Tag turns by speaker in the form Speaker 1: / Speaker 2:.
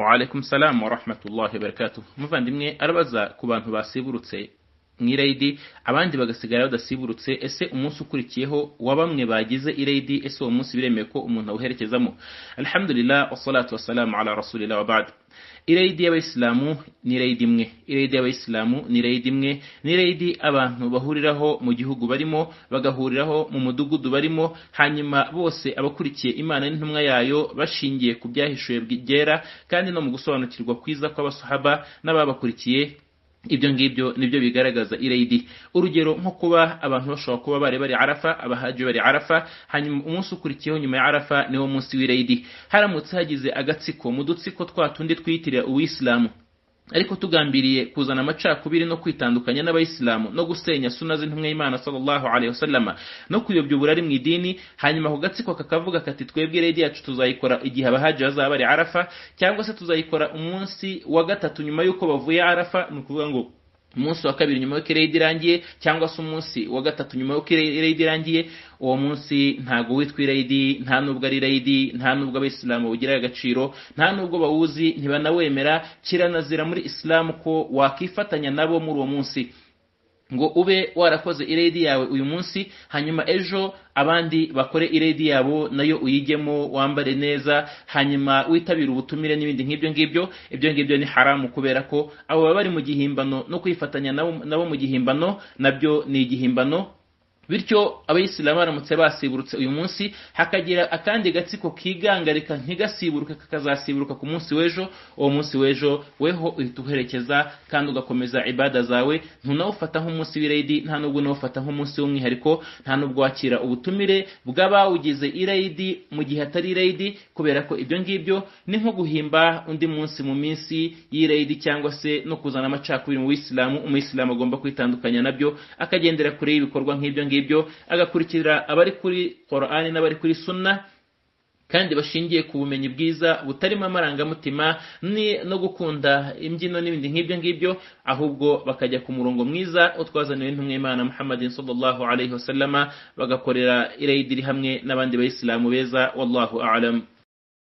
Speaker 1: وعليكم السلام ورحمة الله وبركاته مفهندي مني أربعة كوبان هباسي بروتسي mu abandi bagasigara badasiburutse ese umunsi ukurikiyeho wa bamwe bagize irayidi ese uwo munsi biremewe ko umuntu awuherekezamo alhamdulillah wassalatu wassalamu ala rasulillah wa ba'd irayidi y'abayisilamu ni irayidi imwe irayidi y'abayisilamu ni irayidi imwe ni irayidi abantu bahuriraho mu gihugu barimo bagahuriraho mu mudugudu barimo hanyuma bose abakurikiye imana n'intumwa yayo bashingiye ku byahishuye byera kandi no mu gusobanukirwa kwiza kw'abasahaba n'ababakurikiye ibyo ngibyo nibyo bigaragaza irayidi urugero nko kuba abantu bashobora kuba bari bari arafa abahaje bari arafa hanyuma umunsi ukurikiyeho nyuma ya arafa niwo munsi w'irayidi haramutse hagize agatsiko mu dutsiko twa tundi twiyitirira uwisilamu ariko tugambiriye kuzana amacakubiri no kwitandukanya n'abayisilamu no gusenya suna z'intumwa y'imana sallallahu alaihi wasallam no kuyobya uburari mu idini hanyuma ako gatsiko kakavuga kati twebwe redi yacu tuzayikora igihe abahaji bazaba ari arafa cyangwa se tuzayikora umunsi wa gatatu nyuma y'uko bavuye arafa ni ukuvuga ngo umunsi wa kabiri nyuma y'uko irayidi irangiye cyangwa se umunsi wa gatatu nyuma y'uko irayidi irangiye uwo munsi ntabwo witwa irayidi nta nubwo ari irayidi nta nubwo abayisilamu bawugira agaciro nta nubwo bawuzi ntibanawemera kiranazira muri isilamu ko wakifatanya nabo muri uwo munsi ngo ube warakoze iredi yawe uyu munsi hanyuma ejo abandi bakore iredi yabo nayo uyijyemo wambare neza hanyuma witabire ubutumire n'ibindi nk'ibyo ngibyo ibyo ngibyo ni haramu kubera ko abo baba bari mu gihimbano no kwifatanya nabo mu gihimbano nabyo ni igihimbano bityo abayisilamu baramutse basiburutse uyu munsi hakagira akandi gatsiko kigangarika ntigasiburuke kakazasiburuka ku munsi w'ejo uwo munsi w'ejo weho uhita uherekeza kandi ugakomeza ibada zawe ntunawufata nk'umunsi w'irayidi nta nubwo unawufata nk'umunsi w'umwihariko nta nubwo wakira ubutumire bw'abawugize irayidi mu gihe atari irayidi kubera ko ibyo ngibyo ni nko guhimba undi munsi mu minsi y'irayidi cyangwa se no kuzana amacakubiri mu bisilamu umuyisilamu agomba kwitandukanya nabyo akagendera kure y'ibikorwa nk'ibyo ngibyo Ibyo agakurikira abari kuri korani n'abari kuri suna kandi bashingiye ku bumenyi bwiza butarimo amarangamutima no gukunda imbyino n'ibindi nk'ibyo ngibyo ahubwo bakajya ku murongo mwiza utwazaniwe n'umwimana Muhammad sallallahu alaihi sallama bagakorera irayidi hamwe n'abandi bayisilamu beza wallahu a'lam